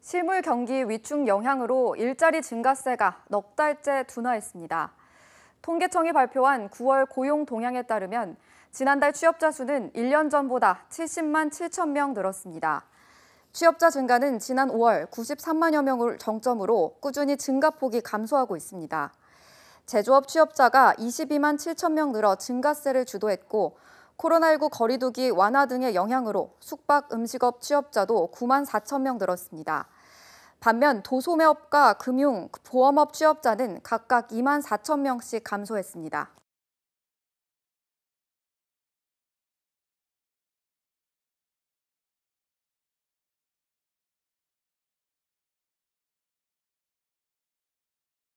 실물 경기 위축 영향으로 일자리 증가세가 넉 달째 둔화했습니다. 통계청이 발표한 9월 고용 동향에 따르면 지난달 취업자 수는 1년 전보다 70만 7천 명 늘었습니다. 취업자 증가는 지난 5월 93만여 명을 정점으로 꾸준히 증가폭이 감소하고 있습니다. 제조업 취업자가 22만 7천 명 늘어 증가세를 주도했고 코로나19 거리두기 완화 등의 영향으로 숙박 음식업 취업자도 9만 4천 명 늘었습니다. 반면 도소매업과 금융, 보험업 취업자는 각각 2만 4천 명씩 감소했습니다.